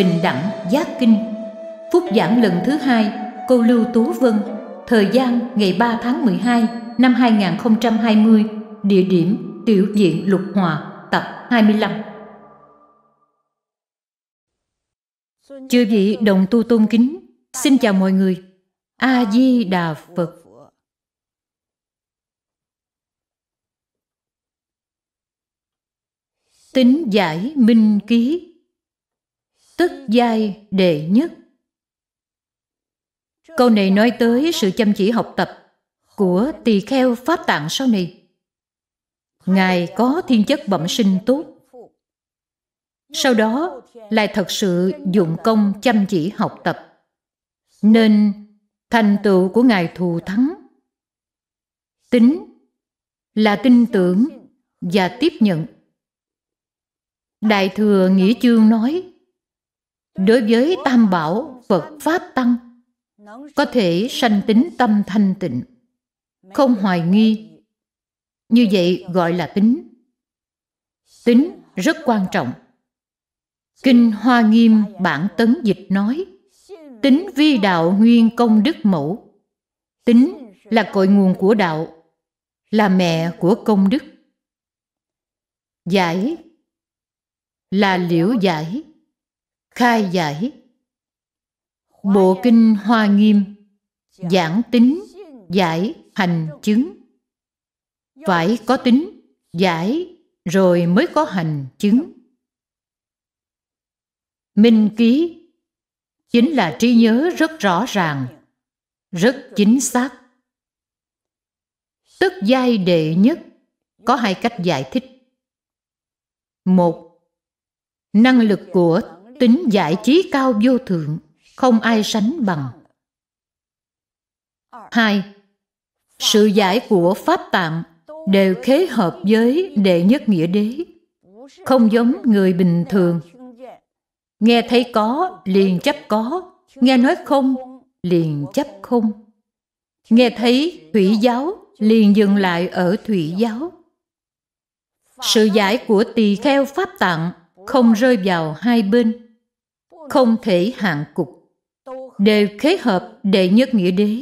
bình đẳng giác kinh phúc giảng lần thứ hai cô lưu tú vân thời gian ngày 3 tháng 12 năm 2020 địa điểm tiểu diện lục hòa tập 25 chư vị đồng tu tôn kính xin chào mọi người a di đà phật tính giải minh ký tức giai đệ nhất. Câu này nói tới sự chăm chỉ học tập của tỳ kheo Pháp Tạng sau này. Ngài có thiên chất bẩm sinh tốt. Sau đó lại thật sự dụng công chăm chỉ học tập. Nên thành tựu của Ngài thù thắng. Tính là tin tưởng và tiếp nhận. Đại Thừa Nghĩa Chương nói đối với tam bảo phật pháp tăng có thể sanh tính tâm thanh tịnh không hoài nghi như vậy gọi là tính tính rất quan trọng kinh hoa nghiêm bản tấn dịch nói tính vi đạo nguyên công đức mẫu tính là cội nguồn của đạo là mẹ của công đức giải là liễu giải khai giải bộ kinh hoa nghiêm giảng tính giải hành chứng phải có tính giải rồi mới có hành chứng minh ký chính là trí nhớ rất rõ ràng rất chính xác tức giai đệ nhất có hai cách giải thích một năng lực của tính giải trí cao vô thượng, không ai sánh bằng. Hai, Sự giải của Pháp Tạng đều khế hợp với đệ nhất nghĩa đế, không giống người bình thường. Nghe thấy có, liền chấp có, nghe nói không, liền chấp không. Nghe thấy thủy giáo, liền dừng lại ở thủy giáo. Sự giải của tỳ kheo Pháp Tạng không rơi vào hai bên không thể hạn cục đều kết hợp đệ nhất nghĩa đế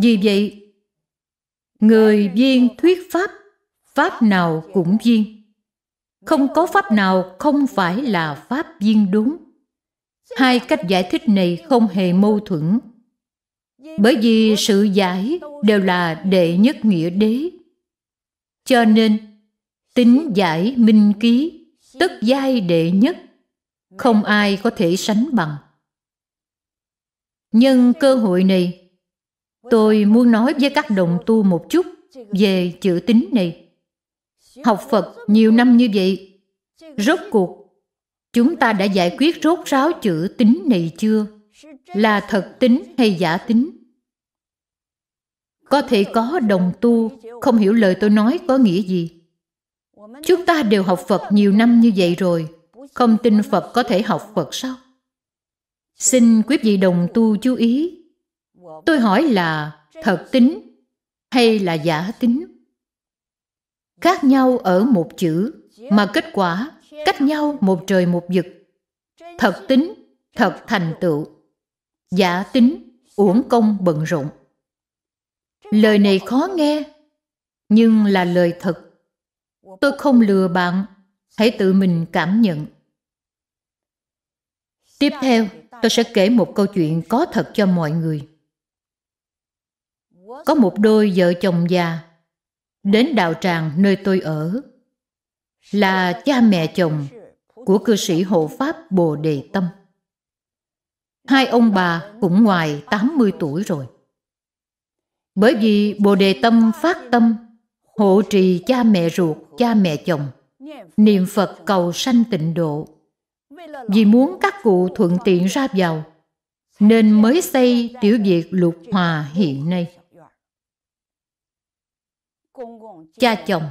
vì vậy người viên thuyết pháp pháp nào cũng viên không có pháp nào không phải là pháp viên đúng hai cách giải thích này không hề mâu thuẫn bởi vì sự giải đều là đệ nhất nghĩa đế cho nên tính giải minh ký tất giai đệ nhất không ai có thể sánh bằng. Nhân cơ hội này, tôi muốn nói với các đồng tu một chút về chữ tính này. Học Phật nhiều năm như vậy, rốt cuộc chúng ta đã giải quyết rốt ráo chữ tính này chưa? Là thật tính hay giả tính? Có thể có đồng tu không hiểu lời tôi nói có nghĩa gì. Chúng ta đều học Phật nhiều năm như vậy rồi, không tin Phật có thể học Phật sao? Xin quý vị đồng tu chú ý. Tôi hỏi là thật tính hay là giả tính? Khác nhau ở một chữ mà kết quả cách nhau một trời một vực. Thật tính, thật thành tựu. Giả tính, uổng công bận rộn. Lời này khó nghe, nhưng là lời thật. Tôi không lừa bạn, hãy tự mình cảm nhận. Tiếp theo, tôi sẽ kể một câu chuyện có thật cho mọi người. Có một đôi vợ chồng già đến đạo tràng nơi tôi ở là cha mẹ chồng của cư sĩ hộ pháp Bồ Đề Tâm. Hai ông bà cũng ngoài 80 tuổi rồi. Bởi vì Bồ Đề Tâm phát tâm hộ trì cha mẹ ruột, cha mẹ chồng, niệm Phật cầu sanh tịnh độ vì muốn các cụ thuận tiện ra vào nên mới xây tiểu việt lục hòa hiện nay. Cha chồng,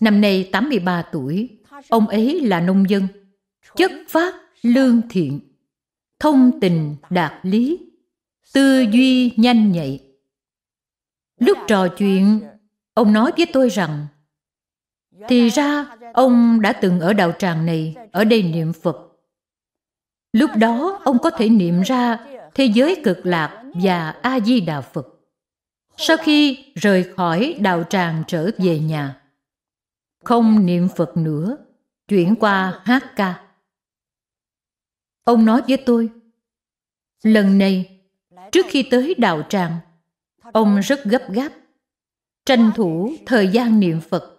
năm nay 83 tuổi, ông ấy là nông dân, chất phát, lương thiện, thông tình đạt lý, tư duy nhanh nhạy. Lúc trò chuyện, ông nói với tôi rằng, thì ra ông đã từng ở đạo tràng này, ở đây niệm Phật Lúc đó ông có thể niệm ra thế giới cực lạc và A-di-đà Phật. Sau khi rời khỏi đạo tràng trở về nhà, không niệm Phật nữa, chuyển qua hát ca. Ông nói với tôi, lần này, trước khi tới đạo tràng, ông rất gấp gáp, tranh thủ thời gian niệm Phật,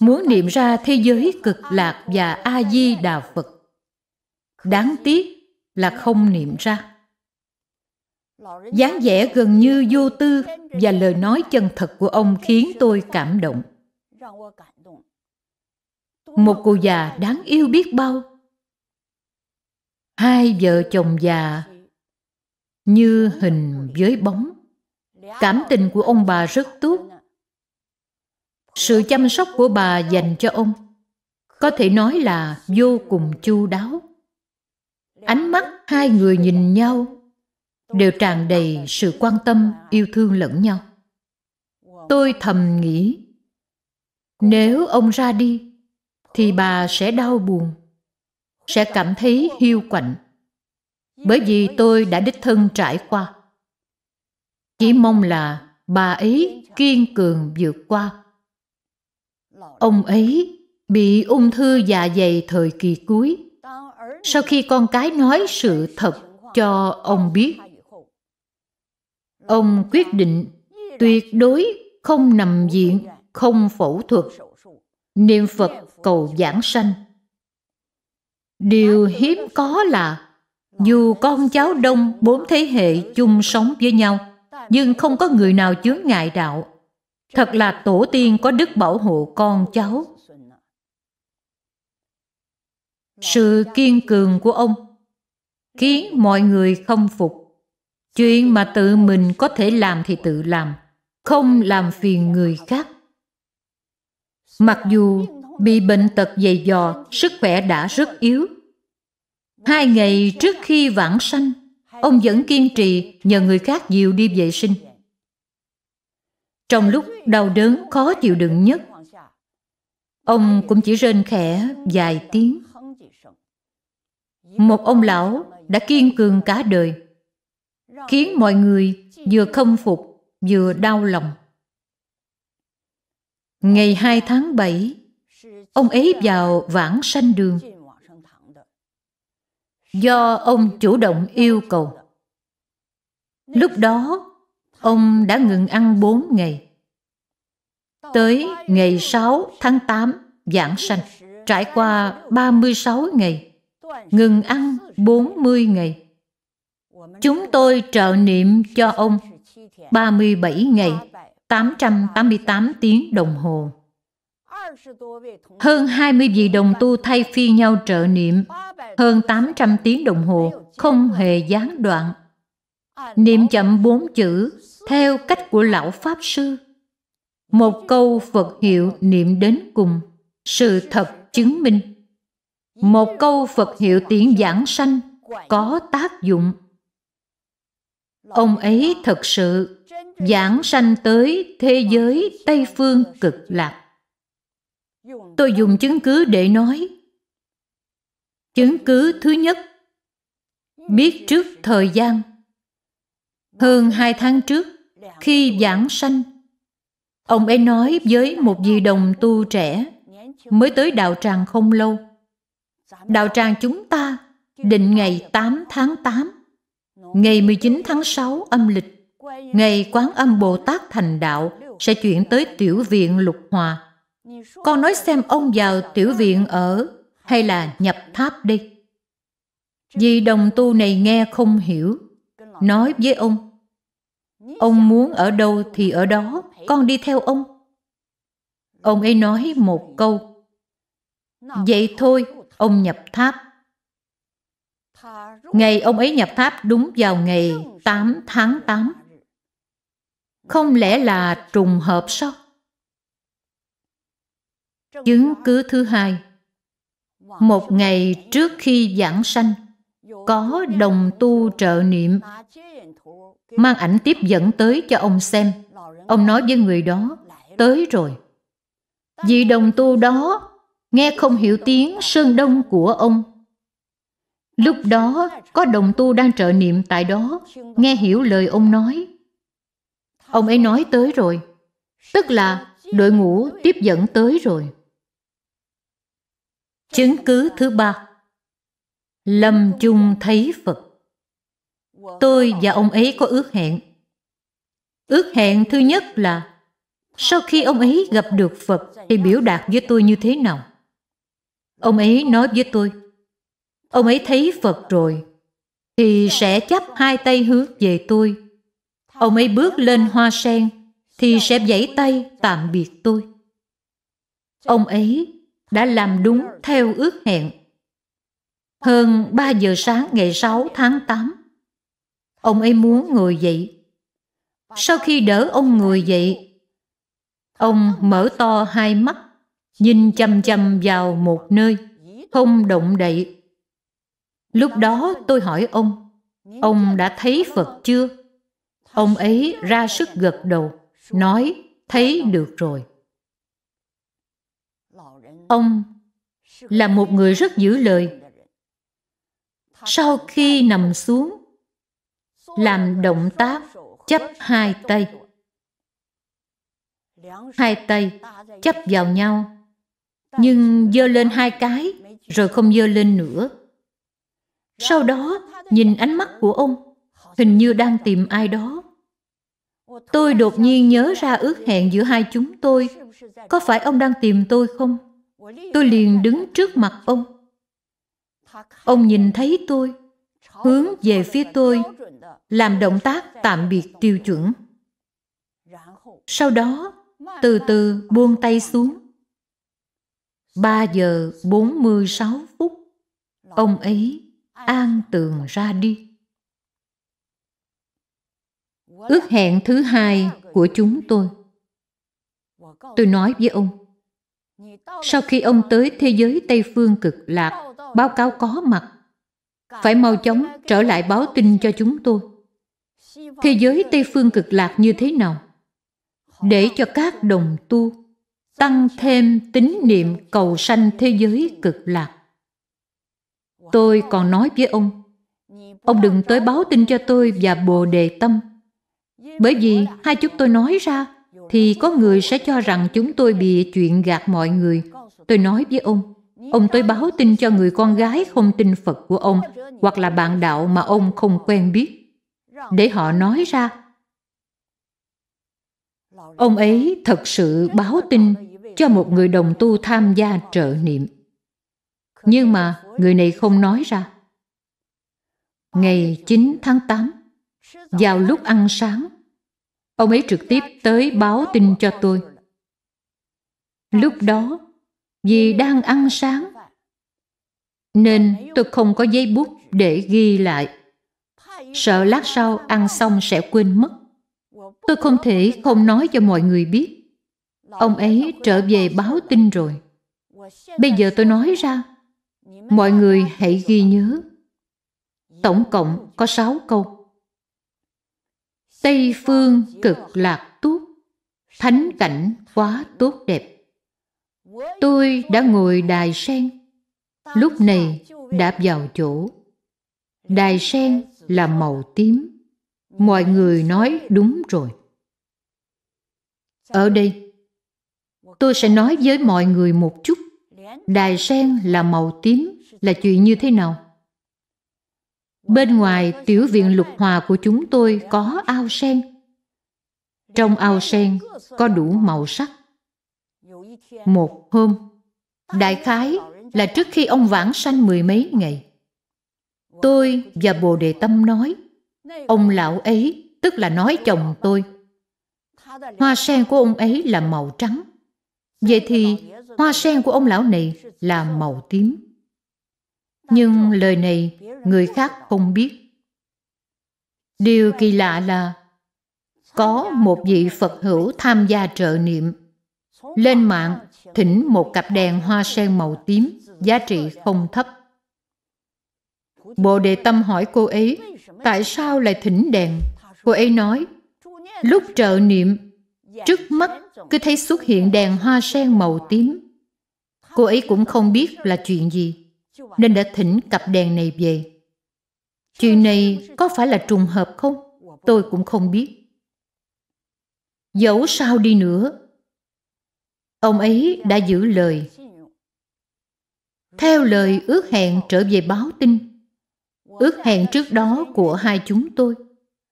muốn niệm ra thế giới cực lạc và A-di-đà Phật đáng tiếc là không niệm ra dáng vẻ gần như vô tư và lời nói chân thật của ông khiến tôi cảm động một cụ già đáng yêu biết bao hai vợ chồng già như hình với bóng cảm tình của ông bà rất tốt sự chăm sóc của bà dành cho ông có thể nói là vô cùng chu đáo ánh mắt hai người nhìn nhau đều tràn đầy sự quan tâm yêu thương lẫn nhau tôi thầm nghĩ nếu ông ra đi thì bà sẽ đau buồn sẽ cảm thấy hiu quạnh bởi vì tôi đã đích thân trải qua chỉ mong là bà ấy kiên cường vượt qua ông ấy bị ung thư dạ dày thời kỳ cuối sau khi con cái nói sự thật cho ông biết ông quyết định tuyệt đối không nằm viện không phẫu thuật niệm phật cầu giảng sanh điều hiếm có là dù con cháu đông bốn thế hệ chung sống với nhau nhưng không có người nào chướng ngại đạo thật là tổ tiên có đức bảo hộ con cháu sự kiên cường của ông khiến mọi người không phục chuyện mà tự mình có thể làm thì tự làm không làm phiền người khác mặc dù bị bệnh tật dày dò sức khỏe đã rất yếu hai ngày trước khi vãng sanh ông vẫn kiên trì nhờ người khác dìu đi vệ sinh trong lúc đau đớn khó chịu đựng nhất ông cũng chỉ rên khẽ vài tiếng một ông lão đã kiên cường cả đời khiến mọi người vừa khâm phục vừa đau lòng ngày 2 tháng 7 ông ấy vào vãng sanh đường do ông chủ động yêu cầu lúc đó ông đã ngừng ăn 4 ngày tới ngày 6 tháng 8 vãng sanh trải qua 36 ngày ngừng ăn 40 ngày. Chúng tôi trợ niệm cho ông 37 ngày, 888 tiếng đồng hồ. Hơn 20 vị đồng tu thay phi nhau trợ niệm, hơn 800 tiếng đồng hồ, không hề gián đoạn. Niệm chậm bốn chữ, theo cách của lão Pháp Sư. Một câu Phật hiệu niệm đến cùng, sự thật chứng minh một câu Phật hiệu tiễn giảng sanh có tác dụng. Ông ấy thật sự giảng sanh tới thế giới Tây Phương cực lạc. Tôi dùng chứng cứ để nói. Chứng cứ thứ nhất, biết trước thời gian. Hơn hai tháng trước, khi giảng sanh, ông ấy nói với một vị đồng tu trẻ mới tới đạo tràng không lâu đạo tràng chúng ta định ngày 8 tháng 8, ngày 19 tháng 6 âm lịch, ngày Quán Âm Bồ Tát thành đạo sẽ chuyển tới tiểu viện Lục Hòa. Con nói xem ông vào tiểu viện ở hay là nhập tháp đi. Vì đồng tu này nghe không hiểu, nói với ông, ông muốn ở đâu thì ở đó, con đi theo ông. Ông ấy nói một câu, vậy thôi, ông nhập tháp. Ngày ông ấy nhập tháp đúng vào ngày 8 tháng 8. Không lẽ là trùng hợp sao? Chứng cứ thứ hai. Một ngày trước khi giảng sanh, có đồng tu trợ niệm mang ảnh tiếp dẫn tới cho ông xem. Ông nói với người đó, tới rồi. Vì đồng tu đó nghe không hiểu tiếng sơn đông của ông. Lúc đó, có đồng tu đang trợ niệm tại đó, nghe hiểu lời ông nói. Ông ấy nói tới rồi, tức là đội ngũ tiếp dẫn tới rồi. Chứng cứ thứ ba Lâm chung thấy Phật Tôi và ông ấy có ước hẹn. Ước hẹn thứ nhất là sau khi ông ấy gặp được Phật thì biểu đạt với tôi như thế nào? Ông ấy nói với tôi, ông ấy thấy Phật rồi, thì sẽ chắp hai tay hướng về tôi. Ông ấy bước lên hoa sen, thì sẽ vẫy tay tạm biệt tôi. Ông ấy đã làm đúng theo ước hẹn. Hơn 3 giờ sáng ngày 6 tháng 8, ông ấy muốn ngồi dậy. Sau khi đỡ ông ngồi dậy, ông mở to hai mắt nhìn chăm chăm vào một nơi, không động đậy. Lúc đó tôi hỏi ông, ông đã thấy Phật chưa? Ông ấy ra sức gật đầu, nói thấy được rồi. Ông là một người rất giữ lời. Sau khi nằm xuống, làm động tác chấp hai tay. Hai tay chấp vào nhau nhưng dơ lên hai cái rồi không dơ lên nữa. Sau đó, nhìn ánh mắt của ông, hình như đang tìm ai đó. Tôi đột nhiên nhớ ra ước hẹn giữa hai chúng tôi. Có phải ông đang tìm tôi không? Tôi liền đứng trước mặt ông. Ông nhìn thấy tôi, hướng về phía tôi, làm động tác tạm biệt tiêu chuẩn. Sau đó, từ từ buông tay xuống 3 giờ 46 phút, ông ấy an tường ra đi. Ước hẹn thứ hai của chúng tôi. Tôi nói với ông, sau khi ông tới thế giới Tây Phương cực lạc, báo cáo có mặt, phải mau chóng trở lại báo tin cho chúng tôi. Thế giới Tây Phương cực lạc như thế nào? Để cho các đồng tu tăng thêm tín niệm cầu sanh thế giới cực lạc. Tôi còn nói với ông, ông đừng tới báo tin cho tôi và Bồ Đề Tâm. Bởi vì hai chúng tôi nói ra, thì có người sẽ cho rằng chúng tôi bị chuyện gạt mọi người. Tôi nói với ông, ông tới báo tin cho người con gái không tin Phật của ông hoặc là bạn đạo mà ông không quen biết. Để họ nói ra, ông ấy thật sự báo tin cho một người đồng tu tham gia trợ niệm. Nhưng mà người này không nói ra. Ngày 9 tháng 8, vào lúc ăn sáng, ông ấy trực tiếp tới báo tin cho tôi. Lúc đó, vì đang ăn sáng, nên tôi không có giấy bút để ghi lại. Sợ lát sau ăn xong sẽ quên mất. Tôi không thể không nói cho mọi người biết ông ấy trở về báo tin rồi bây giờ tôi nói ra mọi người hãy ghi nhớ tổng cộng có sáu câu tây phương cực lạc tốt thánh cảnh quá tốt đẹp tôi đã ngồi đài sen lúc này đạp vào chỗ đài sen là màu tím mọi người nói đúng rồi ở đây tôi sẽ nói với mọi người một chút đài sen là màu tím là chuyện như thế nào bên ngoài tiểu viện lục hòa của chúng tôi có ao sen trong ao sen có đủ màu sắc một hôm đại khái là trước khi ông vãng sanh mười mấy ngày tôi và bồ đề tâm nói ông lão ấy tức là nói chồng tôi hoa sen của ông ấy là màu trắng Vậy thì hoa sen của ông lão này là màu tím. Nhưng lời này người khác không biết. Điều kỳ lạ là có một vị Phật hữu tham gia trợ niệm. Lên mạng thỉnh một cặp đèn hoa sen màu tím, giá trị không thấp. Bồ Đề Tâm hỏi cô ấy, tại sao lại thỉnh đèn? Cô ấy nói, lúc trợ niệm, trước mắt cứ thấy xuất hiện đèn hoa sen màu tím. Cô ấy cũng không biết là chuyện gì, nên đã thỉnh cặp đèn này về. Chuyện này có phải là trùng hợp không? Tôi cũng không biết. Dẫu sao đi nữa, ông ấy đã giữ lời. Theo lời ước hẹn trở về báo tin, ước hẹn trước đó của hai chúng tôi,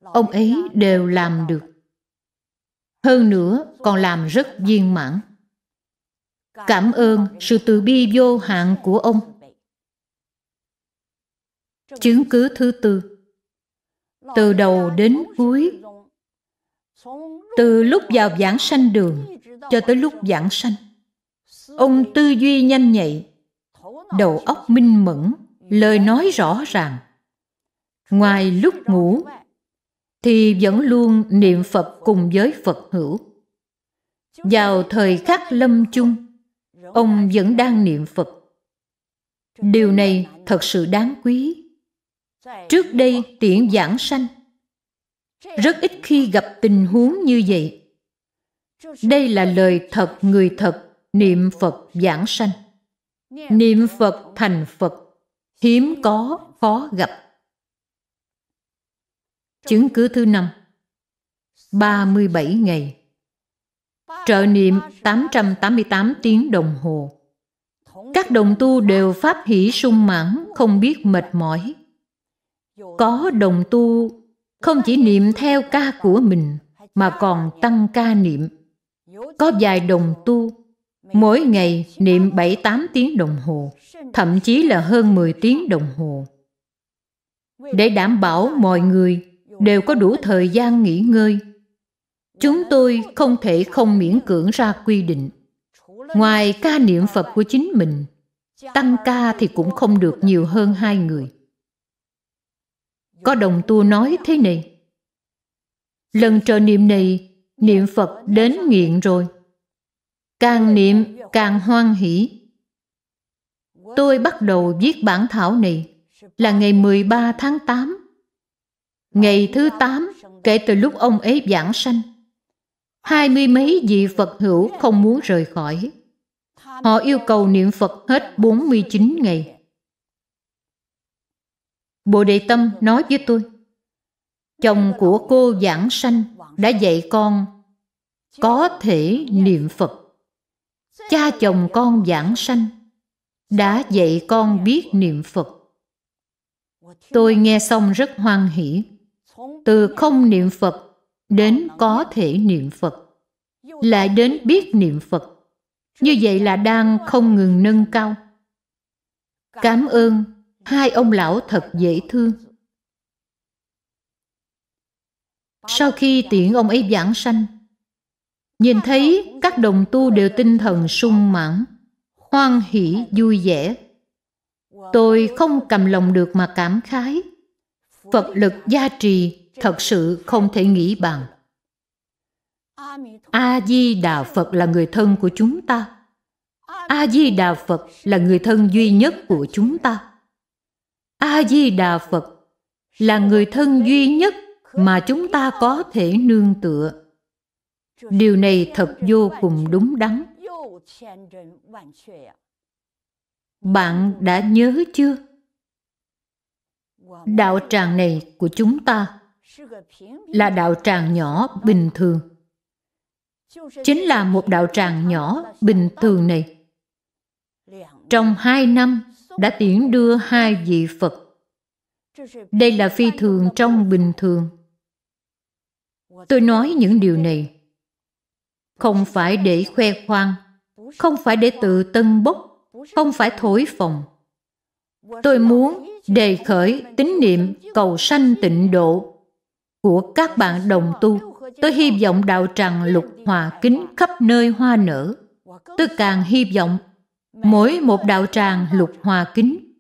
ông ấy đều làm được. Hơn nữa còn làm rất viên mãn. Cảm ơn sự từ bi vô hạn của ông. Chứng cứ thứ tư Từ đầu đến cuối Từ lúc vào giảng sanh đường cho tới lúc giảng sanh Ông tư duy nhanh nhạy Đầu óc minh mẫn Lời nói rõ ràng Ngoài lúc ngủ thì vẫn luôn niệm Phật cùng với Phật hữu. Vào thời khắc lâm chung, ông vẫn đang niệm Phật. Điều này thật sự đáng quý. Trước đây tiễn giảng sanh, rất ít khi gặp tình huống như vậy. Đây là lời thật người thật niệm Phật giảng sanh. Niệm Phật thành Phật, hiếm có khó gặp. Chứng cứ thứ năm 37 ngày Trợ niệm 888 tiếng đồng hồ Các đồng tu đều pháp hỷ sung mãn, không biết mệt mỏi. Có đồng tu không chỉ niệm theo ca của mình mà còn tăng ca niệm. Có vài đồng tu mỗi ngày niệm 7-8 tiếng đồng hồ, thậm chí là hơn 10 tiếng đồng hồ. Để đảm bảo mọi người đều có đủ thời gian nghỉ ngơi chúng tôi không thể không miễn cưỡng ra quy định ngoài ca niệm phật của chính mình tăng ca thì cũng không được nhiều hơn hai người có đồng tu nói thế này lần trợ niệm này niệm phật đến nghiện rồi càng niệm càng hoan hỷ tôi bắt đầu viết bản thảo này là ngày 13 tháng 8 Ngày thứ 8 kể từ lúc ông ấy giảng sanh, hai mươi mấy vị Phật hữu không muốn rời khỏi. Họ yêu cầu niệm Phật hết 49 ngày. Bồ Đề Tâm nói với tôi, chồng của cô giảng sanh đã dạy con có thể niệm Phật. Cha chồng con giảng sanh đã dạy con biết niệm Phật. Tôi nghe xong rất hoan hỷ từ không niệm phật đến có thể niệm phật lại đến biết niệm phật như vậy là đang không ngừng nâng cao cảm ơn hai ông lão thật dễ thương sau khi tiễn ông ấy giảng sanh nhìn thấy các đồng tu đều tinh thần sung mãn hoan hỷ vui vẻ tôi không cầm lòng được mà cảm khái Phật lực gia trì thật sự không thể nghĩ bằng. A-di-đà Phật là người thân của chúng ta. A-di-đà Phật là người thân duy nhất của chúng ta. A-di-đà Phật là người thân duy nhất mà chúng ta có thể nương tựa. Điều này thật vô cùng đúng đắn. Bạn đã nhớ chưa? đạo tràng này của chúng ta là đạo tràng nhỏ bình thường chính là một đạo tràng nhỏ bình thường này trong hai năm đã tiễn đưa hai vị phật đây là phi thường trong bình thường tôi nói những điều này không phải để khoe khoang không phải để tự tân bốc không phải thổi phồng tôi muốn đề khởi tín niệm cầu sanh tịnh độ của các bạn đồng tu. Tôi hy vọng đạo tràng lục hòa kính khắp nơi hoa nở. Tôi càng hy vọng mỗi một đạo tràng lục hòa kính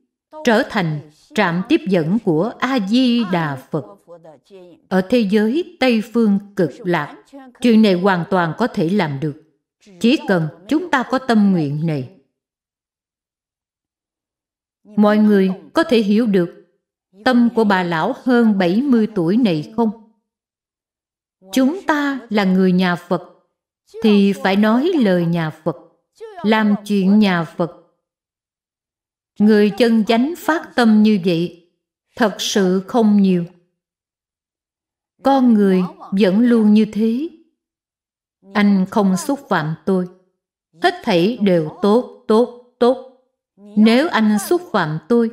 trở thành trạm tiếp dẫn của A-di-đà Phật. Ở thế giới Tây Phương cực lạc, chuyện này hoàn toàn có thể làm được. Chỉ cần chúng ta có tâm nguyện này mọi người có thể hiểu được tâm của bà lão hơn 70 tuổi này không? Chúng ta là người nhà Phật thì phải nói lời nhà Phật, làm chuyện nhà Phật. Người chân chánh phát tâm như vậy thật sự không nhiều. Con người vẫn luôn như thế. Anh không xúc phạm tôi. Hết thảy đều tốt, tốt nếu anh xúc phạm tôi,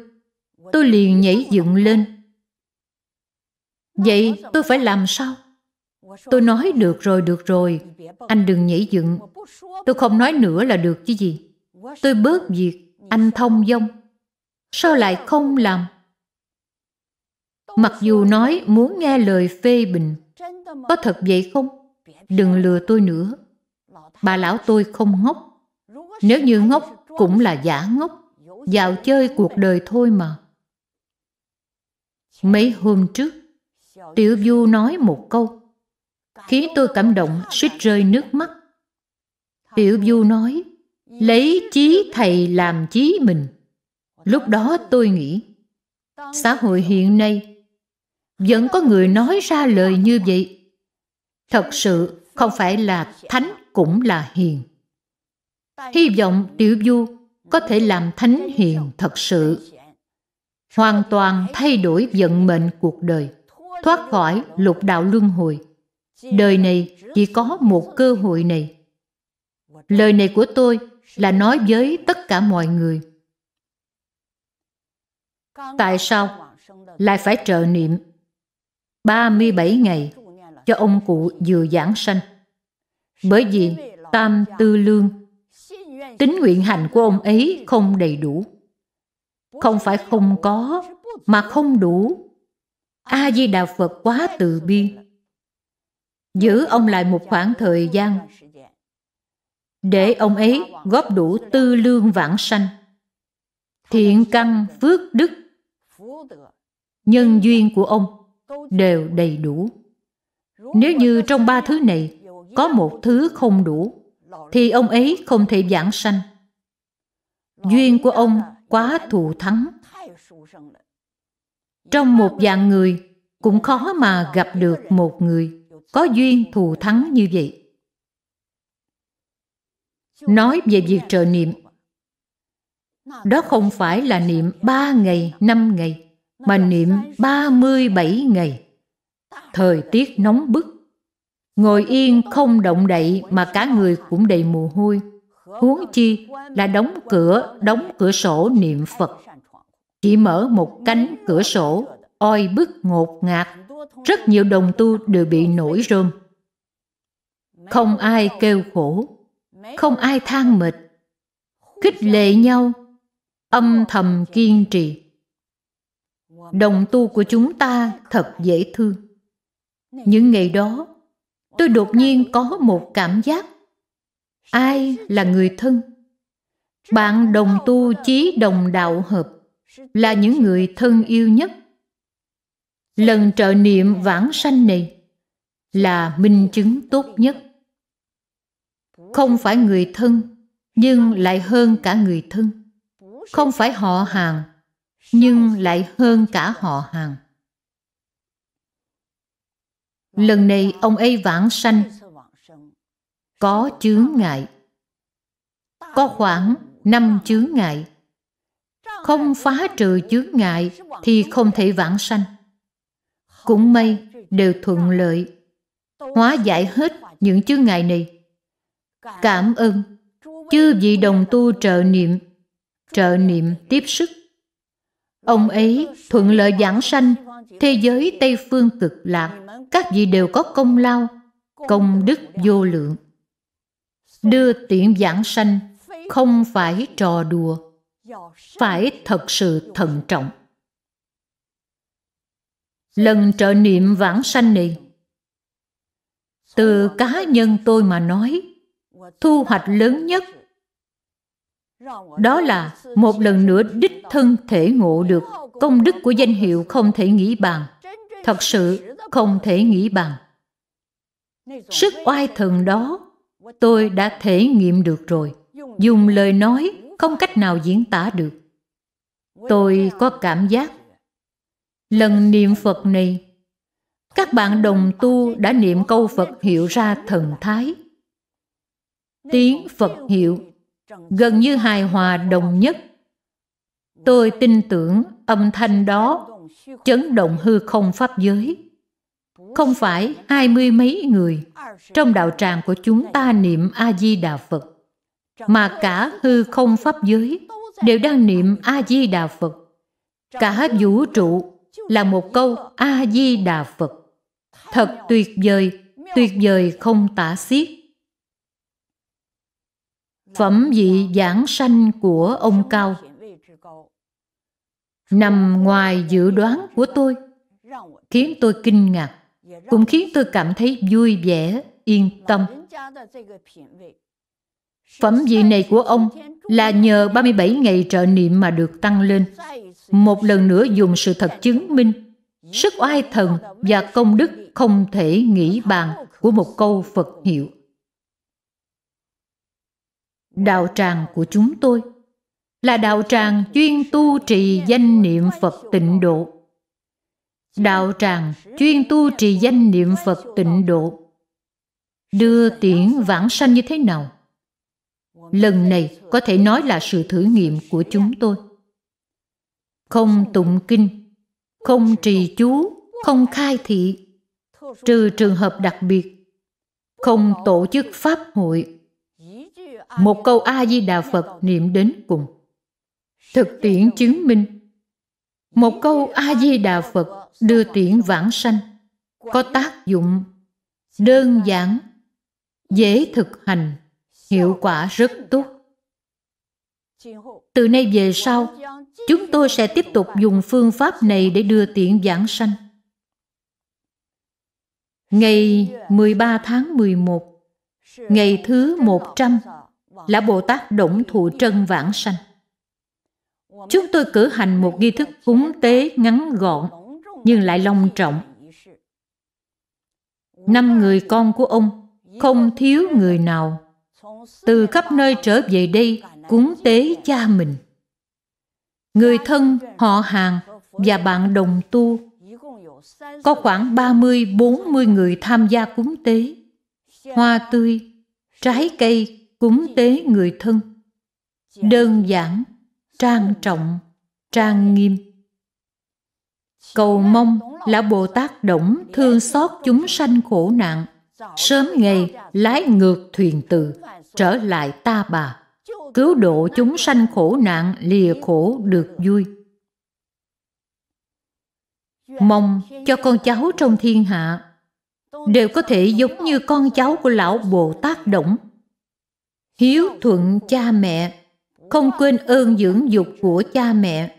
tôi liền nhảy dựng lên. Vậy tôi phải làm sao? Tôi nói được rồi, được rồi. Anh đừng nhảy dựng. Tôi không nói nữa là được chứ gì. Tôi bớt việc, anh thông dong. Sao lại không làm? Mặc dù nói muốn nghe lời phê bình, có thật vậy không? Đừng lừa tôi nữa. Bà lão tôi không ngốc. Nếu như ngốc cũng là giả ngốc dạo chơi cuộc đời thôi mà mấy hôm trước tiểu du nói một câu khiến tôi cảm động suýt rơi nước mắt tiểu du nói lấy chí thầy làm chí mình lúc đó tôi nghĩ xã hội hiện nay vẫn có người nói ra lời như vậy thật sự không phải là thánh cũng là hiền hy vọng tiểu du có thể làm thánh hiền thật sự hoàn toàn thay đổi vận mệnh cuộc đời thoát khỏi lục đạo luân hồi đời này chỉ có một cơ hội này lời này của tôi là nói với tất cả mọi người tại sao lại phải trợ niệm 37 ngày cho ông cụ vừa giảng sanh bởi vì tam tư lương tính nguyện hành của ông ấy không đầy đủ. Không phải không có, mà không đủ. A-di-đà Phật quá từ bi. Giữ ông lại một khoảng thời gian để ông ấy góp đủ tư lương vãng sanh, thiện căn phước đức, nhân duyên của ông đều đầy đủ. Nếu như trong ba thứ này có một thứ không đủ, thì ông ấy không thể giảng sanh. Duyên của ông quá thù thắng. Trong một dạng người cũng khó mà gặp được một người có duyên thù thắng như vậy. Nói về việc trợ niệm, đó không phải là niệm ba ngày, năm ngày, mà niệm 37 ngày. Thời tiết nóng bức, Ngồi yên không động đậy mà cả người cũng đầy mồ hôi. Huống chi là đóng cửa, đóng cửa sổ niệm Phật. Chỉ mở một cánh cửa sổ, oi bức ngột ngạt. Rất nhiều đồng tu đều bị nổi rơm. Không ai kêu khổ, không ai than mệt. Khích lệ nhau, âm thầm kiên trì. Đồng tu của chúng ta thật dễ thương. Những ngày đó, tôi đột nhiên có một cảm giác ai là người thân bạn đồng tu chí đồng đạo hợp là những người thân yêu nhất lần trợ niệm vãng sanh này là minh chứng tốt nhất không phải người thân nhưng lại hơn cả người thân không phải họ hàng nhưng lại hơn cả họ hàng Lần này ông ấy vãng sanh có chướng ngại. Có khoảng năm chướng ngại. Không phá trừ chướng ngại thì không thể vãng sanh. Cũng may đều thuận lợi hóa giải hết những chướng ngại này. Cảm ơn chư vị đồng tu trợ niệm, trợ niệm tiếp sức. Ông ấy thuận lợi giảng sanh thế giới Tây Phương cực lạc, các vị đều có công lao, công đức vô lượng. Đưa tiễn giảng sanh không phải trò đùa, phải thật sự thận trọng. Lần trợ niệm vãng sanh này, từ cá nhân tôi mà nói, thu hoạch lớn nhất đó là một lần nữa đích thân thể ngộ được công đức của danh hiệu không thể nghĩ bàn thật sự không thể nghĩ bàn sức oai thần đó tôi đã thể nghiệm được rồi dùng lời nói không cách nào diễn tả được tôi có cảm giác lần niệm phật này các bạn đồng tu đã niệm câu phật hiệu ra thần thái tiếng phật hiệu gần như hài hòa đồng nhất Tôi tin tưởng âm thanh đó chấn động hư không pháp giới. Không phải hai mươi mấy người trong đạo tràng của chúng ta niệm A-di-đà Phật, mà cả hư không pháp giới đều đang niệm A-di-đà Phật. Cả vũ trụ là một câu A-di-đà Phật. Thật tuyệt vời, tuyệt vời không tả xiết. Phẩm vị giảng sanh của ông Cao nằm ngoài dự đoán của tôi khiến tôi kinh ngạc cũng khiến tôi cảm thấy vui vẻ yên tâm Phẩm vị này của ông là nhờ 37 ngày trợ niệm mà được tăng lên. Một lần nữa dùng sự thật chứng minh sức oai thần và công đức không thể nghĩ bàn của một câu Phật hiệu. Đạo tràng của chúng tôi là đạo tràng chuyên tu trì danh niệm Phật tịnh độ. Đạo tràng chuyên tu trì danh niệm Phật tịnh độ. Đưa tiễn vãng sanh như thế nào? Lần này có thể nói là sự thử nghiệm của chúng tôi. Không tụng kinh, không trì chú, không khai thị, trừ trường hợp đặc biệt, không tổ chức pháp hội. Một câu A-di-đà Phật niệm đến cùng thực tiễn chứng minh một câu a di đà phật đưa tiễn vãng sanh có tác dụng đơn giản dễ thực hành hiệu quả rất tốt từ nay về sau chúng tôi sẽ tiếp tục dùng phương pháp này để đưa tiện vãng sanh. Ngày 13 tháng 11, ngày thứ 100 là Bồ Tát Đổng Thụ Trân Vãng Sanh. Chúng tôi cử hành một nghi thức cúng tế ngắn gọn nhưng lại long trọng. Năm người con của ông không thiếu người nào từ khắp nơi trở về đây cúng tế cha mình. Người thân, họ hàng và bạn đồng tu có khoảng 30-40 người tham gia cúng tế, hoa tươi, trái cây cúng tế người thân. Đơn giản trang trọng trang nghiêm cầu mong là bồ tát đổng thương xót chúng sanh khổ nạn sớm ngày lái ngược thuyền từ trở lại ta bà cứu độ chúng sanh khổ nạn lìa khổ được vui mong cho con cháu trong thiên hạ đều có thể giống như con cháu của lão bồ tát đổng hiếu thuận cha mẹ không quên ơn dưỡng dục của cha mẹ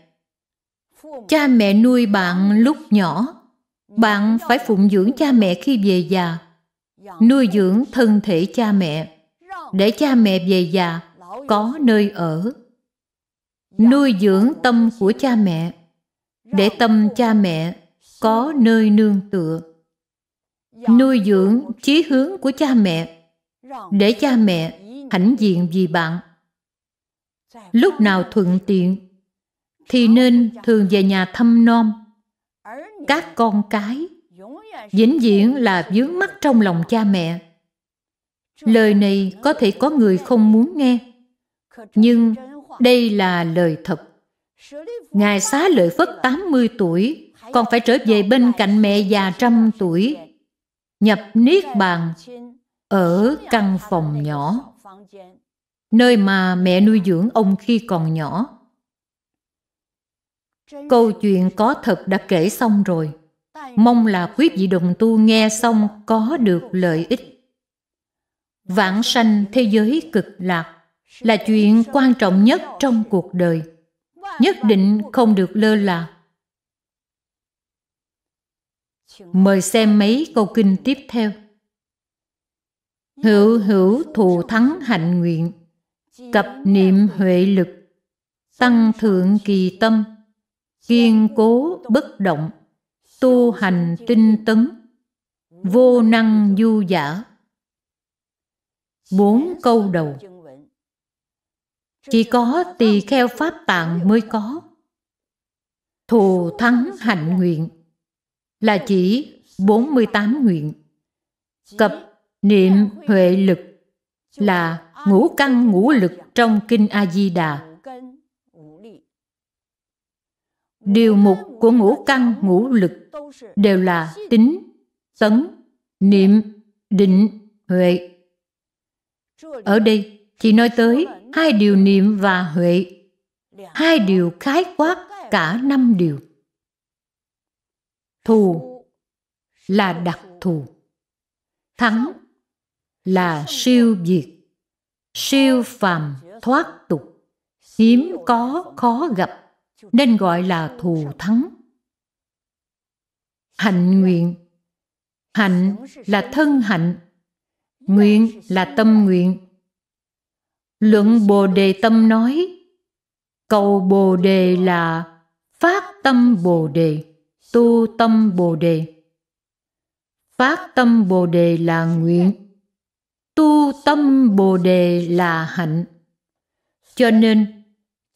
cha mẹ nuôi bạn lúc nhỏ bạn phải phụng dưỡng cha mẹ khi về già nuôi dưỡng thân thể cha mẹ để cha mẹ về già có nơi ở nuôi dưỡng tâm của cha mẹ để tâm cha mẹ có nơi nương tựa nuôi dưỡng chí hướng của cha mẹ để cha mẹ hãnh diện vì bạn lúc nào thuận tiện thì nên thường về nhà thăm non các con cái vĩnh viễn là vướng mắc trong lòng cha mẹ lời này có thể có người không muốn nghe nhưng đây là lời thật ngài xá lợi phất 80 tuổi còn phải trở về bên cạnh mẹ già trăm tuổi nhập niết bàn ở căn phòng nhỏ nơi mà mẹ nuôi dưỡng ông khi còn nhỏ. Câu chuyện có thật đã kể xong rồi. Mong là quý vị đồng tu nghe xong có được lợi ích. Vãng sanh thế giới cực lạc là chuyện quan trọng nhất trong cuộc đời. Nhất định không được lơ là. Mời xem mấy câu kinh tiếp theo. Hữu hữu thù thắng hạnh nguyện cập niệm huệ lực tăng thượng kỳ tâm kiên cố bất động tu hành tinh tấn vô năng du giả bốn câu đầu chỉ có tỳ kheo pháp tạng mới có thù thắng hạnh nguyện là chỉ 48 nguyện cập niệm huệ lực là ngũ căn ngũ lực trong kinh a di đà điều mục của ngũ căn ngũ lực đều là tính tấn niệm định huệ ở đây chỉ nói tới hai điều niệm và huệ hai điều khái quát cả năm điều thù là đặc thù thắng là siêu diệt siêu phàm thoát tục hiếm có khó gặp nên gọi là thù thắng hạnh nguyện hạnh là thân hạnh nguyện là tâm nguyện luận bồ đề tâm nói cầu bồ đề là phát tâm bồ đề tu tâm bồ đề phát tâm bồ đề là nguyện tu tâm bồ đề là hạnh cho nên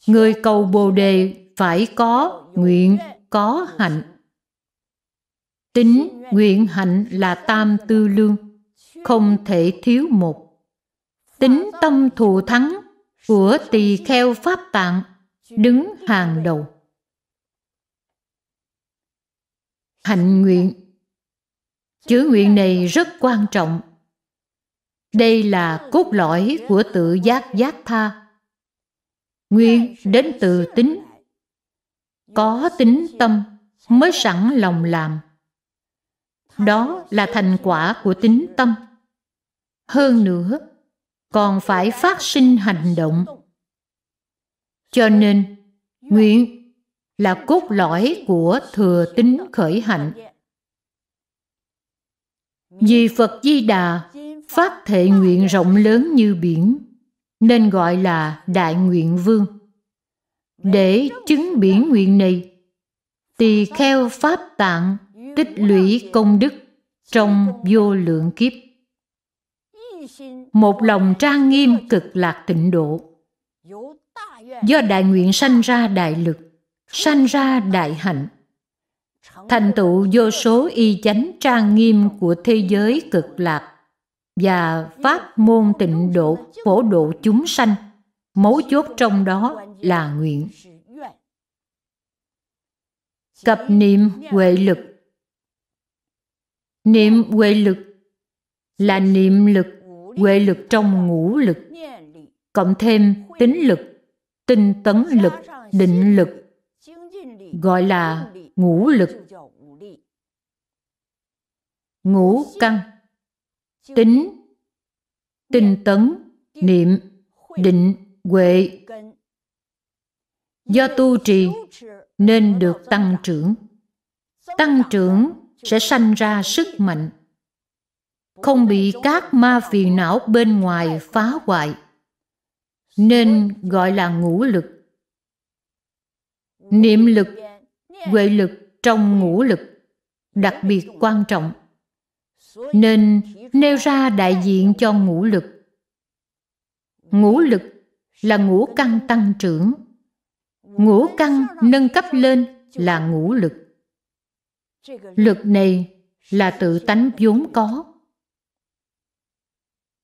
người cầu bồ đề phải có nguyện có hạnh tính nguyện hạnh là tam tư lương không thể thiếu một tính tâm thù thắng của tỳ kheo pháp tạng đứng hàng đầu hạnh nguyện chữ nguyện này rất quan trọng đây là cốt lõi của tự giác giác tha. Nguyên đến từ tính. Có tính tâm mới sẵn lòng làm. Đó là thành quả của tính tâm. Hơn nữa, còn phải phát sinh hành động. Cho nên, nguyện là cốt lõi của thừa tính khởi hạnh. Vì Phật Di Đà phát thệ nguyện rộng lớn như biển, nên gọi là Đại Nguyện Vương. Để chứng biển nguyện này, tỳ kheo Pháp Tạng tích lũy công đức trong vô lượng kiếp. Một lòng trang nghiêm cực lạc tịnh độ. Do đại nguyện sanh ra đại lực, sanh ra đại hạnh, thành tựu vô số y chánh trang nghiêm của thế giới cực lạc và pháp môn tịnh độ phổ độ chúng sanh mấu chốt trong đó là nguyện cập niệm huệ lực niệm huệ lực là niệm lực huệ lực trong ngũ lực cộng thêm tính lực tinh tấn lực định lực gọi là ngũ lực ngũ căn tính tinh tấn niệm định huệ do tu trì nên được tăng trưởng tăng trưởng sẽ sanh ra sức mạnh không bị các ma phiền não bên ngoài phá hoại nên gọi là ngũ lực niệm lực huệ lực trong ngũ lực đặc biệt quan trọng nên nêu ra đại diện cho ngũ lực ngũ lực là ngũ căn tăng trưởng ngũ căn nâng cấp lên là ngũ lực lực này là tự tánh vốn có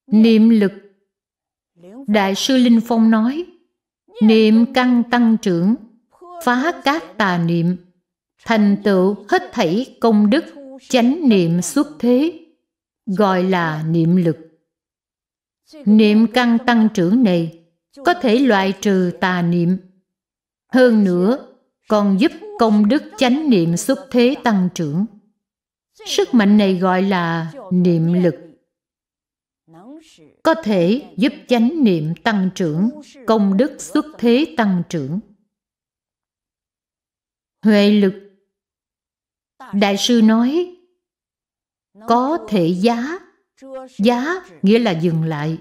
niệm lực đại sư linh phong nói niệm căn tăng trưởng phá các tà niệm thành tựu hết thảy công đức chánh niệm xuất thế gọi là niệm lực niệm căn tăng trưởng này có thể loại trừ tà niệm hơn nữa còn giúp công đức chánh niệm xuất thế tăng trưởng sức mạnh này gọi là niệm lực có thể giúp chánh niệm tăng trưởng công đức xuất thế tăng trưởng huệ lực đại sư nói có thể giá giá nghĩa là dừng lại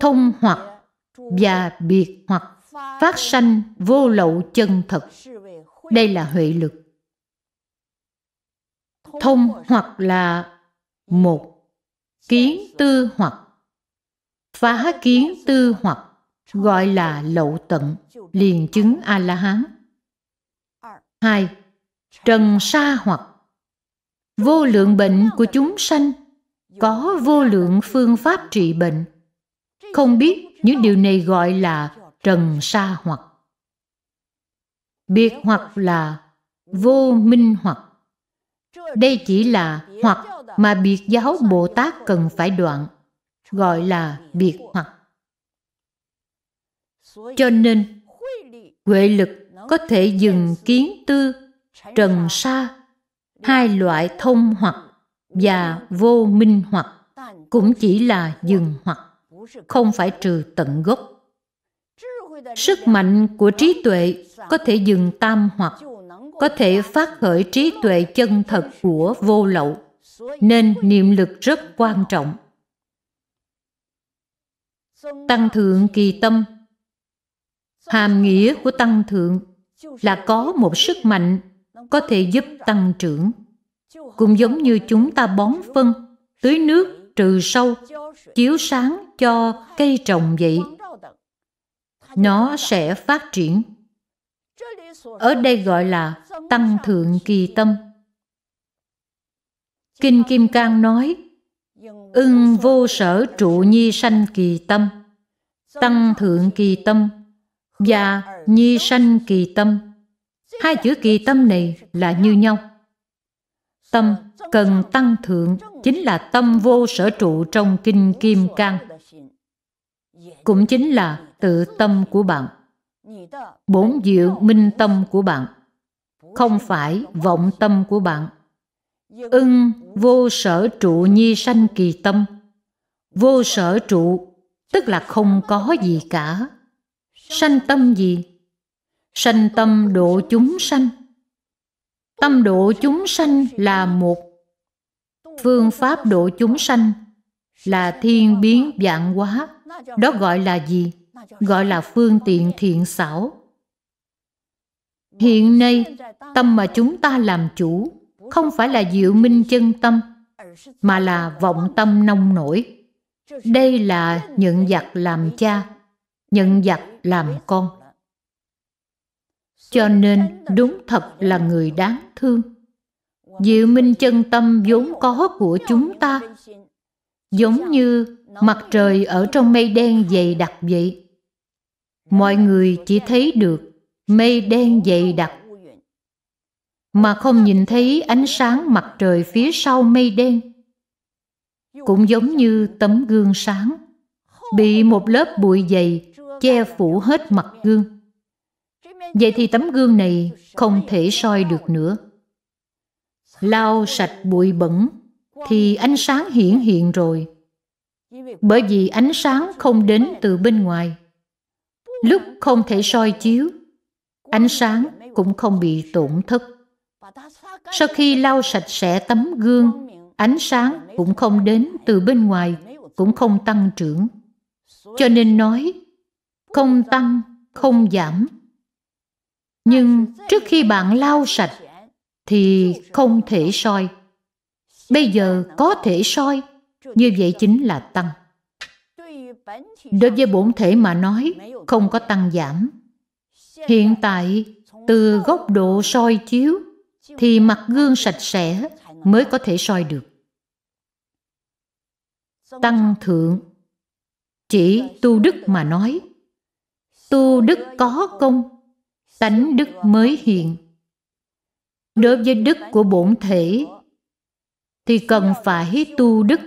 thông hoặc và biệt hoặc phát sanh vô lậu chân thật đây là huệ lực thông hoặc là một kiến tư hoặc phá kiến tư hoặc gọi là lậu tận liền chứng a la hán hai trần sa hoặc vô lượng bệnh của chúng sanh có vô lượng phương pháp trị bệnh không biết những điều này gọi là trần sa hoặc biệt hoặc là vô minh hoặc đây chỉ là hoặc mà biệt giáo bồ tát cần phải đoạn gọi là biệt hoặc cho nên huệ lực có thể dừng kiến tư trần sa hai loại thông hoặc và vô minh hoặc cũng chỉ là dừng hoặc không phải trừ tận gốc sức mạnh của trí tuệ có thể dừng tam hoặc có thể phát khởi trí tuệ chân thật của vô lậu nên niệm lực rất quan trọng tăng thượng kỳ tâm hàm nghĩa của tăng thượng là có một sức mạnh có thể giúp tăng trưởng. Cũng giống như chúng ta bón phân, tưới nước, trừ sâu, chiếu sáng cho cây trồng vậy. Nó sẽ phát triển. Ở đây gọi là tăng thượng kỳ tâm. Kinh Kim Cang nói, ưng vô sở trụ nhi sanh kỳ tâm, tăng thượng kỳ tâm và nhi sanh kỳ tâm Hai chữ kỳ tâm này là như nhau. Tâm cần tăng thượng chính là tâm vô sở trụ trong kinh Kim Cang. Cũng chính là tự tâm của bạn. Bốn diệu minh tâm của bạn. Không phải vọng tâm của bạn. Ưng vô sở trụ nhi sanh kỳ tâm. Vô sở trụ tức là không có gì cả. Sanh tâm gì sanh tâm độ chúng sanh tâm độ chúng sanh là một phương pháp độ chúng sanh là thiên biến vạn hóa đó gọi là gì gọi là phương tiện thiện xảo hiện nay tâm mà chúng ta làm chủ không phải là diệu minh chân tâm mà là vọng tâm nông nổi đây là nhận giặc làm cha nhận giặc làm con cho nên đúng thật là người đáng thương diệu minh chân tâm vốn có của chúng ta giống như mặt trời ở trong mây đen dày đặc vậy mọi người chỉ thấy được mây đen dày đặc mà không nhìn thấy ánh sáng mặt trời phía sau mây đen cũng giống như tấm gương sáng bị một lớp bụi dày che phủ hết mặt gương vậy thì tấm gương này không thể soi được nữa lau sạch bụi bẩn thì ánh sáng hiển hiện rồi bởi vì ánh sáng không đến từ bên ngoài lúc không thể soi chiếu ánh sáng cũng không bị tổn thất sau khi lau sạch sẽ tấm gương ánh sáng cũng không đến từ bên ngoài cũng không tăng trưởng cho nên nói không tăng không giảm nhưng trước khi bạn lau sạch thì không thể soi bây giờ có thể soi như vậy chính là tăng đối với bổn thể mà nói không có tăng giảm hiện tại từ góc độ soi chiếu thì mặt gương sạch sẽ mới có thể soi được tăng thượng chỉ tu đức mà nói tu đức có công tánh đức mới hiện đối với đức của bổn thể thì cần phải tu đức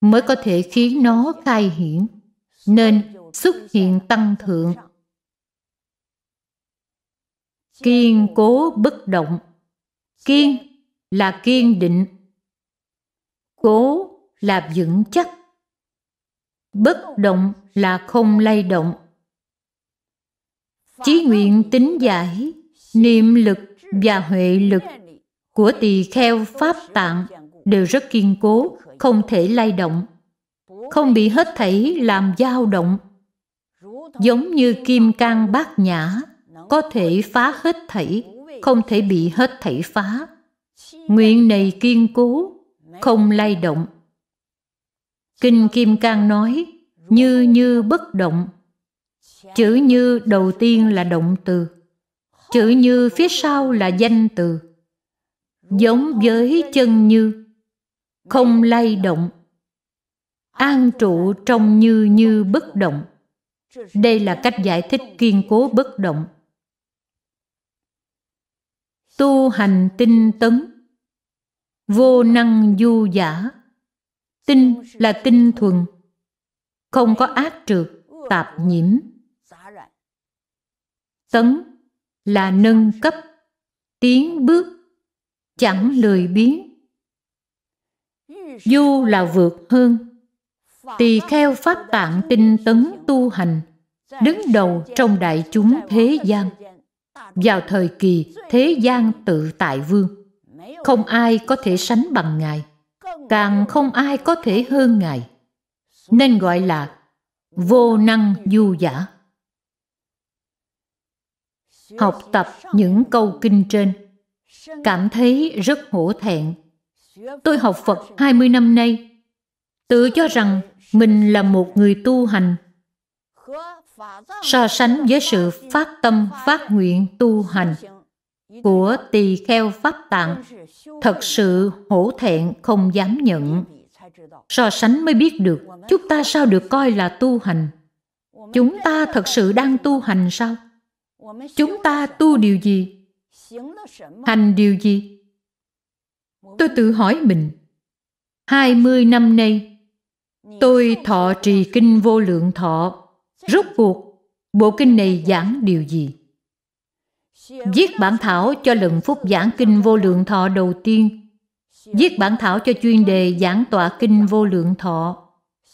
mới có thể khiến nó khai hiển nên xuất hiện tăng thượng kiên cố bất động kiên là kiên định cố là vững chắc bất động là không lay động chí nguyện tính giải niệm lực và huệ lực của tỳ kheo pháp tạng đều rất kiên cố không thể lay động không bị hết thảy làm dao động giống như kim cang bát nhã có thể phá hết thảy không thể bị hết thảy phá nguyện này kiên cố không lay động kinh kim cang nói như như bất động chữ như đầu tiên là động từ chữ như phía sau là danh từ giống với chân như không lay động an trụ trong như như bất động đây là cách giải thích kiên cố bất động tu hành tinh tấn vô năng du giả tinh là tinh thuần không có ác trượt tạp nhiễm tấn là nâng cấp tiến bước chẳng lười biếng du là vượt hơn tỳ kheo pháp tạng tinh tấn tu hành đứng đầu trong đại chúng thế gian vào thời kỳ thế gian tự tại vương không ai có thể sánh bằng ngài càng không ai có thể hơn ngài nên gọi là vô năng du giả học tập những câu kinh trên. Cảm thấy rất hổ thẹn. Tôi học Phật 20 năm nay, tự cho rằng mình là một người tu hành. So sánh với sự phát tâm phát nguyện tu hành của tỳ kheo pháp tạng thật sự hổ thẹn không dám nhận so sánh mới biết được chúng ta sao được coi là tu hành chúng ta thật sự đang tu hành sao chúng ta tu điều gì hành điều gì tôi tự hỏi mình hai mươi năm nay tôi thọ trì kinh vô lượng thọ rốt cuộc bộ kinh này giảng điều gì viết bản thảo cho lần phút giảng kinh vô lượng thọ đầu tiên viết bản thảo cho chuyên đề giảng tọa kinh vô lượng thọ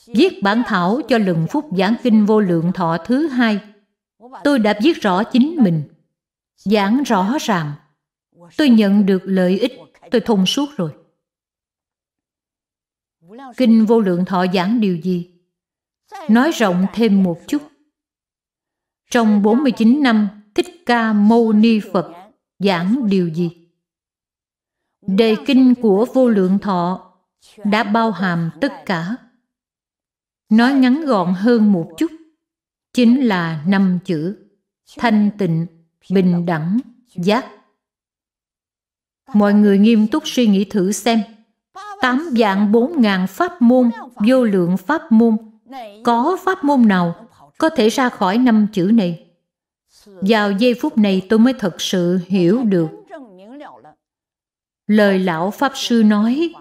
viết bản thảo cho lần phút giảng kinh vô lượng thọ thứ hai tôi đã viết rõ chính mình giảng rõ ràng tôi nhận được lợi ích tôi thông suốt rồi kinh vô lượng thọ giảng điều gì nói rộng thêm một chút trong 49 năm Thích Ca Mâu Ni Phật giảng điều gì? Đề kinh của Vô Lượng Thọ đã bao hàm tất cả. Nói ngắn gọn hơn một chút, chính là năm chữ thanh tịnh, bình đẳng, giác. Mọi người nghiêm túc suy nghĩ thử xem, tám vạn bốn ngàn pháp môn, vô lượng pháp môn, có pháp môn nào có thể ra khỏi năm chữ này? Vào giây phút này tôi mới thật sự hiểu được. Lời lão Pháp Sư nói,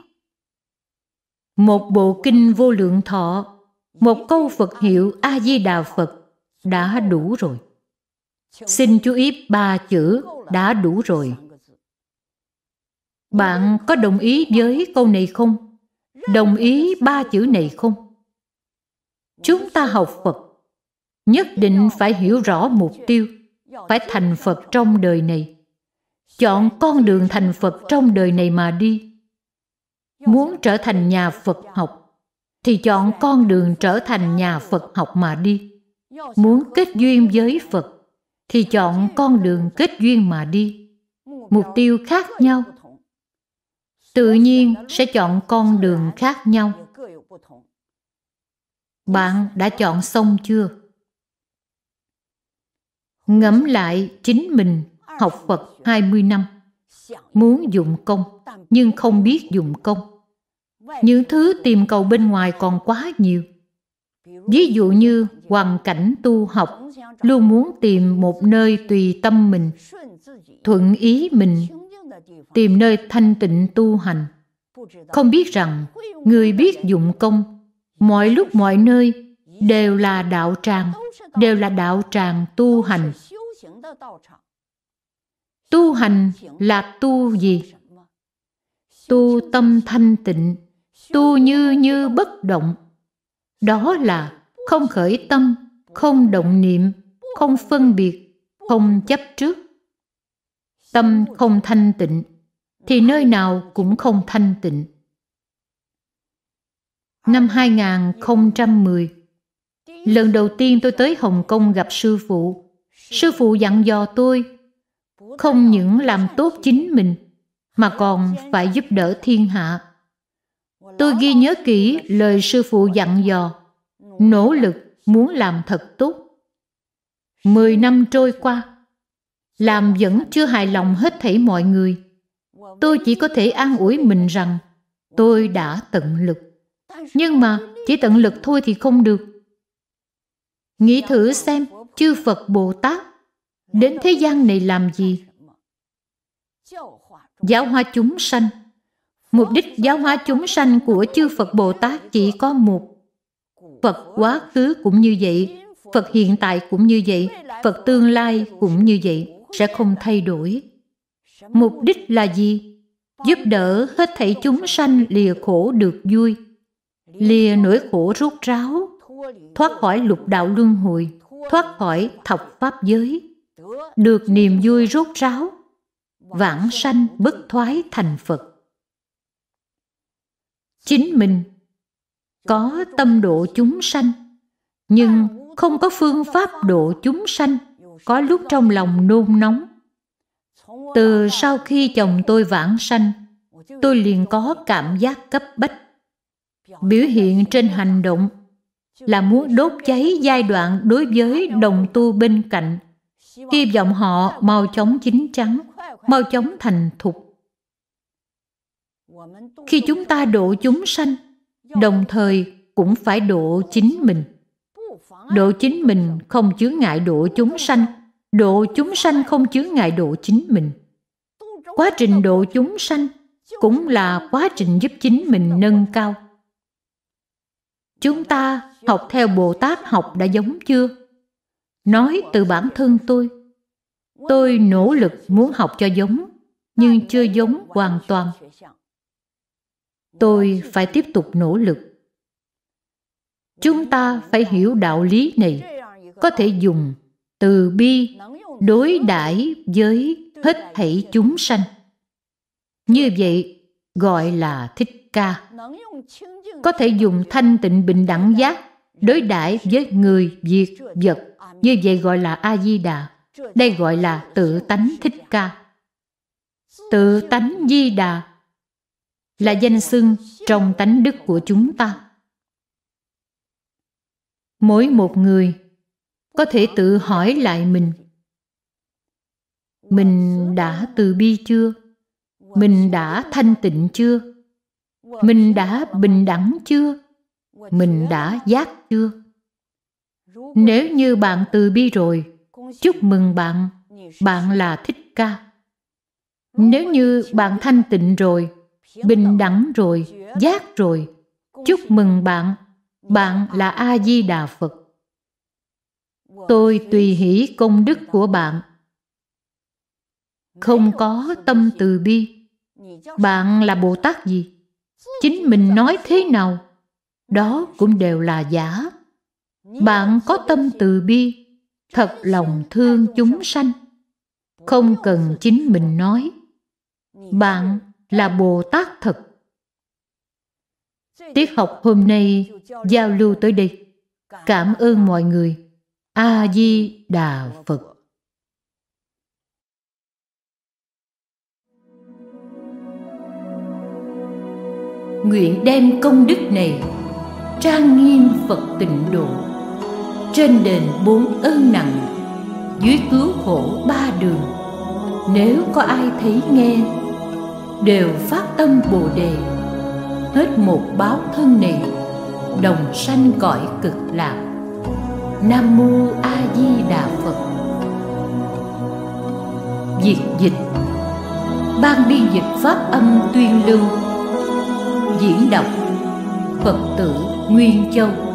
một bộ kinh vô lượng thọ, một câu Phật hiệu A-di-đà Phật, đã đủ rồi. Xin chú ý ba chữ đã đủ rồi. Bạn có đồng ý với câu này không? Đồng ý ba chữ này không? Chúng ta học Phật nhất định phải hiểu rõ mục tiêu, phải thành Phật trong đời này. Chọn con đường thành Phật trong đời này mà đi. Muốn trở thành nhà Phật học thì chọn con đường trở thành nhà Phật học mà đi muốn kết duyên với phật thì chọn con đường kết duyên mà đi mục tiêu khác nhau tự nhiên sẽ chọn con đường khác nhau bạn đã chọn xong chưa ngẫm lại chính mình học Phật 20 năm, muốn dụng công nhưng không biết dụng công. Những thứ tìm cầu bên ngoài còn quá nhiều ví dụ như hoàn cảnh tu học luôn muốn tìm một nơi tùy tâm mình thuận ý mình tìm nơi thanh tịnh tu hành không biết rằng người biết dụng công mọi lúc mọi nơi đều là đạo tràng đều là đạo tràng tu hành tu hành là tu gì tu tâm thanh tịnh tu như như bất động đó là không khởi tâm, không động niệm, không phân biệt, không chấp trước. Tâm không thanh tịnh, thì nơi nào cũng không thanh tịnh. Năm 2010, lần đầu tiên tôi tới Hồng Kông gặp sư phụ. Sư phụ dặn dò tôi không những làm tốt chính mình mà còn phải giúp đỡ thiên hạ Tôi ghi nhớ kỹ lời sư phụ dặn dò, nỗ lực muốn làm thật tốt. Mười năm trôi qua, làm vẫn chưa hài lòng hết thảy mọi người. Tôi chỉ có thể an ủi mình rằng tôi đã tận lực. Nhưng mà chỉ tận lực thôi thì không được. Nghĩ thử xem, chư Phật Bồ Tát đến thế gian này làm gì? Giáo hóa chúng sanh Mục đích giáo hóa chúng sanh của chư Phật Bồ Tát chỉ có một. Phật quá khứ cũng như vậy, Phật hiện tại cũng như vậy, Phật tương lai cũng như vậy, sẽ không thay đổi. Mục đích là gì? Giúp đỡ hết thảy chúng sanh lìa khổ được vui, lìa nỗi khổ rút ráo, thoát khỏi lục đạo luân hồi, thoát khỏi thập pháp giới, được niềm vui rốt ráo, vãng sanh bất thoái thành Phật chính mình có tâm độ chúng sanh nhưng không có phương pháp độ chúng sanh có lúc trong lòng nôn nóng từ sau khi chồng tôi vãng sanh tôi liền có cảm giác cấp bách biểu hiện trên hành động là muốn đốt cháy giai đoạn đối với đồng tu bên cạnh hy vọng họ mau chóng chín chắn mau chóng thành thục khi chúng ta độ chúng sanh đồng thời cũng phải độ chính mình độ chính mình không chướng ngại độ chúng sanh độ chúng sanh không chướng ngại độ chính mình quá trình độ chúng sanh cũng là quá trình giúp chính mình nâng cao chúng ta học theo bồ tát học đã giống chưa nói từ bản thân tôi tôi nỗ lực muốn học cho giống nhưng chưa giống hoàn toàn tôi phải tiếp tục nỗ lực chúng ta phải hiểu đạo lý này có thể dùng từ bi đối đãi với hết thảy chúng sanh như vậy gọi là thích ca có thể dùng thanh tịnh bình đẳng giác đối đãi với người việt vật như vậy gọi là a di đà đây gọi là tự tánh thích ca tự tánh di đà là danh xưng trong tánh đức của chúng ta mỗi một người có thể tự hỏi lại mình mình đã từ bi chưa mình đã thanh tịnh chưa mình đã bình đẳng chưa mình đã giác chưa nếu như bạn từ bi rồi chúc mừng bạn bạn là thích ca nếu như bạn thanh tịnh rồi bình đẳng rồi, giác rồi. Chúc mừng bạn, bạn là A-di-đà Phật. Tôi tùy hỷ công đức của bạn. Không có tâm từ bi. Bạn là Bồ Tát gì? Chính mình nói thế nào? Đó cũng đều là giả. Bạn có tâm từ bi, thật lòng thương chúng sanh. Không cần chính mình nói. Bạn là Bồ Tát thật. Tiết học hôm nay giao lưu tới đây. Cảm ơn mọi người. A-di-đà Phật. Nguyện đem công đức này trang nghiêm Phật tịnh độ trên đền bốn ơn nặng dưới cứu khổ ba đường nếu có ai thấy nghe đều phát tâm bồ đề hết một báo thân này đồng sanh cõi cực lạc nam mô a di đà phật diệt dịch ban biên dịch pháp âm tuyên lưu diễn đọc phật tử nguyên châu